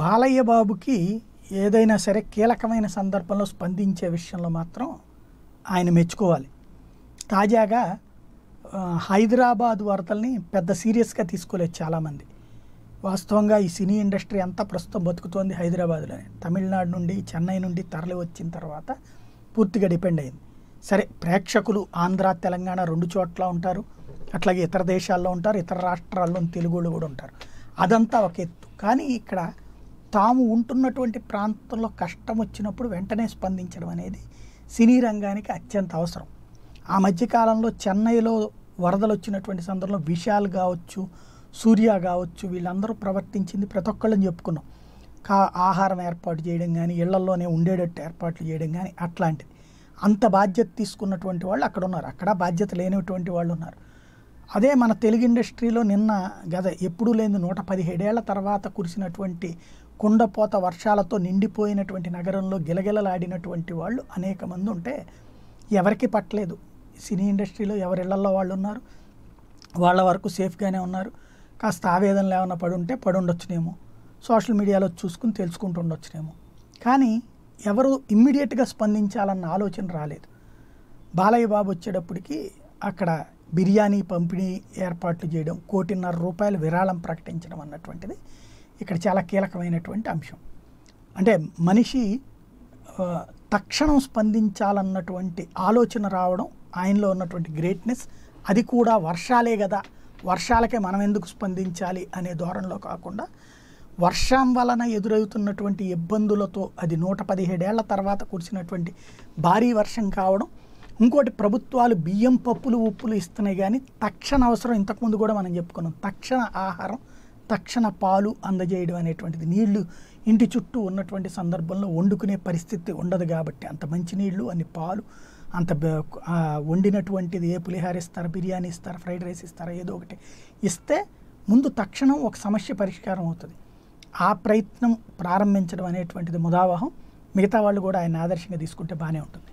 బాలయ్య బాబుకి ఏదైనా సరే కీలకమైన సందర్భంలో స్పందించే విషయంలో మాత్రం ఆయన మెచ్చుకోవాలి తాజాగా హైదరాబాద్ వార్తల్ని పెద్ద సీరియస్గా తీసుకోలేదు చాలామంది వాస్తవంగా ఈ సినీ ఇండస్ట్రీ అంతా ప్రస్తుతం బతుకుతోంది హైదరాబాద్లోనే తమిళనాడు నుండి చెన్నై నుండి తరలి వచ్చిన తర్వాత పూర్తిగా డిపెండ్ అయింది సరే ప్రేక్షకులు ఆంధ్ర తెలంగాణ రెండు చోట్ల ఉంటారు అట్లాగే ఇతర దేశాల్లో ఉంటారు ఇతర రాష్ట్రాల్లో వాళ్ళు కూడా ఉంటారు అదంతా ఒక ఎత్తు కానీ ఇక్కడ తాము ఉంటున్నటువంటి ప్రాంతంలో కష్టం వచ్చినప్పుడు వెంటనే స్పందించడం అనేది సినీ రంగానికి అత్యంత అవసరం ఆ మధ్యకాలంలో చెన్నైలో వరదలు వచ్చినటువంటి సందర్భంలో విశాల్ కావచ్చు సూర్య కావచ్చు వీళ్ళందరూ ప్రవర్తించింది ప్రతి ఒక్కళ్ళని చెప్పుకున్నాం కా ఆహారం ఏర్పాటు చేయడం కానీ ఇళ్లలోనే ఉండేటట్టు ఏర్పాట్లు చేయడం కానీ అట్లాంటిది అంత బాధ్యత తీసుకున్నటువంటి వాళ్ళు అక్కడ ఉన్నారు అక్కడ బాధ్యత లేనటువంటి వాళ్ళు ఉన్నారు అదే మన తెలుగు ఇండస్ట్రీలో నిన్న గద ఎప్పుడూ లేని నూట పదిహేడేళ్ల తర్వాత కురిసినటువంటి కుండపోత వర్షాలతో నిండిపోయినటువంటి నగరంలో గిలగిలలాడినటువంటి వాళ్ళు అనేక మంది ఉంటే ఎవరికి పట్టలేదు సినీ ఇండస్ట్రీలో ఎవరి ఇళ్లలో వాళ్ళు ఉన్నారు వాళ్ళ వరకు సేఫ్గానే ఉన్నారు కాస్త ఆవేదనలు ఏమైనా పడి ఉండొచ్చునేమో సోషల్ మీడియాలో చూసుకుని తెలుసుకుంటూ ఉండొచ్చునేమో కానీ ఎవరు ఇమ్మీడియట్గా స్పందించాలన్న ఆలోచన రాలేదు బాలయ్య బాబు వచ్చేటప్పటికి అక్కడ బిర్యానీ పంపిణీ ఏర్పాట్లు చేయడం కోటిన్నర రూపాయలు విరాళం ప్రకటించడం అన్నటువంటిది ఇక్కడ చాలా కీలకమైనటువంటి అంశం అంటే మనిషి తక్షణం స్పందించాలన్నటువంటి ఆలోచన రావడం ఆయనలో ఉన్నటువంటి గ్రేట్నెస్ అది కూడా వర్షాలే కదా వర్షాలకే మనం ఎందుకు స్పందించాలి అనే ధోరణిలో కాకుండా వర్షం వలన ఎదురవుతున్నటువంటి ఇబ్బందులతో అది నూట పదిహేడేళ్ల తర్వాత కురిసినటువంటి భారీ వర్షం కావడం ఇంకోటి ప్రభుత్వాలు బియ్యం పప్పులు ఉప్పులు ఇస్తున్నాయి కానీ తక్షణ అవసరం ఇంతకుముందు కూడా మనం చెప్పుకున్నాం తక్షణ ఆహారం తక్షణ పాలు అందజేయడం అనేటువంటిది నీళ్లు ఇంటి చుట్టూ ఉన్నటువంటి సందర్భంలో వండుకునే పరిస్థితి ఉండదు కాబట్టి అంత మంచి నీళ్లు అన్ని పాలు అంత వండినటువంటిది ఏ పులిహార ఇస్తారు బిర్యానీ ఇస్తారు ఫ్రైడ్ రైస్ ఇస్తారు ఏదో ఒకటి ఇస్తే ముందు తక్షణం ఒక సమస్య పరిష్కారం అవుతుంది ఆ ప్రయత్నం ప్రారంభించడం అనేటువంటిది ముదావహం మిగతా వాళ్ళు కూడా ఆయన ఆదర్శంగా తీసుకుంటే బాగానే ఉంటుంది